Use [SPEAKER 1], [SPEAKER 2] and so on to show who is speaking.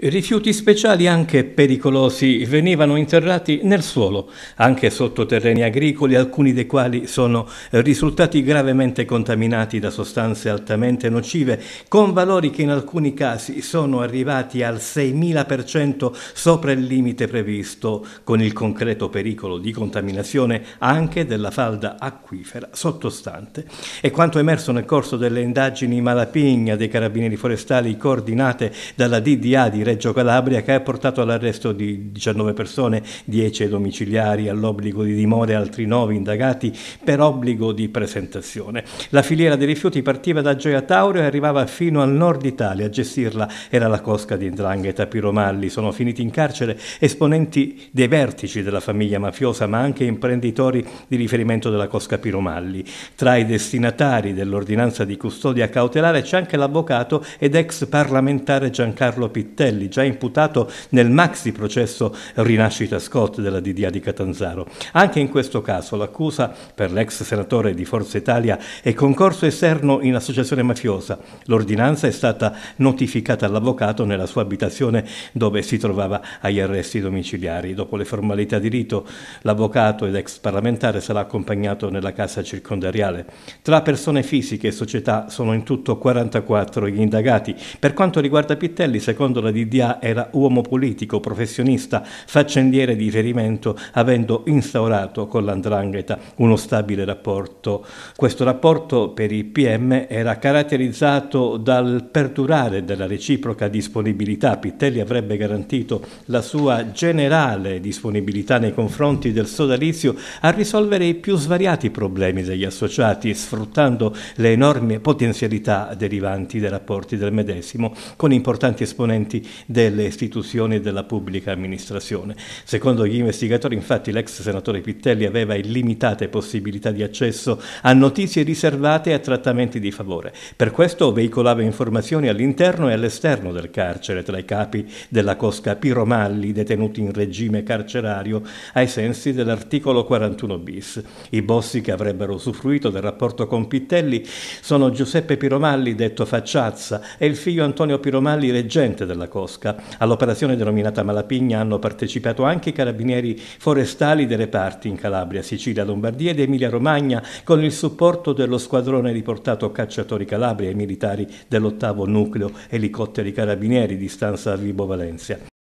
[SPEAKER 1] Rifiuti speciali anche pericolosi venivano interrati nel suolo, anche sotto terreni agricoli, alcuni dei quali sono risultati gravemente contaminati da sostanze altamente nocive, con valori che in alcuni casi sono arrivati al 6.000% sopra il limite previsto, con il concreto pericolo di contaminazione anche della falda acquifera sottostante. E quanto emerso nel corso delle indagini Malapigna dei Carabinieri Forestali coordinate dalla DDA di Reggio Calabria che ha portato all'arresto di 19 persone, 10 domiciliari all'obbligo di dimora e altri 9 indagati per obbligo di presentazione. La filiera dei rifiuti partiva da Gioia Tauro e arrivava fino al nord Italia. A gestirla era la cosca di Ndrangheta Piromalli. Sono finiti in carcere esponenti dei vertici della famiglia mafiosa ma anche imprenditori di riferimento della cosca Piromalli. Tra i destinatari dell'ordinanza di custodia cautelare c'è anche l'avvocato ed ex parlamentare Giancarlo Pittelli Castelli, già imputato nel maxi processo Rinascita Scott della DDA di Catanzaro. Anche in questo caso l'accusa per l'ex senatore di Forza Italia è concorso esterno in associazione mafiosa. L'ordinanza è stata notificata all'avvocato nella sua abitazione dove si trovava agli arresti domiciliari. Dopo le formalità di rito, l'avvocato ed ex parlamentare sarà accompagnato nella casa circondariale. Tra persone fisiche e società sono in tutto 44 gli indagati. Per quanto riguarda Pittelli, secondo la di Dia era uomo politico, professionista, faccendiere di riferimento, avendo instaurato con l'Andrangheta uno stabile rapporto. Questo rapporto per i PM era caratterizzato dal perdurare della reciproca disponibilità. Pittelli avrebbe garantito la sua generale disponibilità nei confronti del sodalizio a risolvere i più svariati problemi degli associati, sfruttando le enormi potenzialità derivanti dai rapporti del medesimo con importanti esponenti delle istituzioni e della pubblica amministrazione. Secondo gli investigatori, infatti, l'ex senatore Pittelli aveva illimitate possibilità di accesso a notizie riservate e a trattamenti di favore. Per questo veicolava informazioni all'interno e all'esterno del carcere tra i capi della cosca Piromalli detenuti in regime carcerario ai sensi dell'articolo 41 bis. I bossi che avrebbero usufruito del rapporto con Pittelli sono Giuseppe Piromalli, detto Facciazza, e il figlio Antonio Piromalli, reggente della cosca Cosca. All'operazione denominata Malapigna hanno partecipato anche i carabinieri forestali dei reparti in Calabria, Sicilia, Lombardia ed Emilia-Romagna con il supporto dello squadrone riportato Cacciatori Calabria e militari dell'ottavo nucleo elicotteri carabinieri di stanza a Vibo Valencia.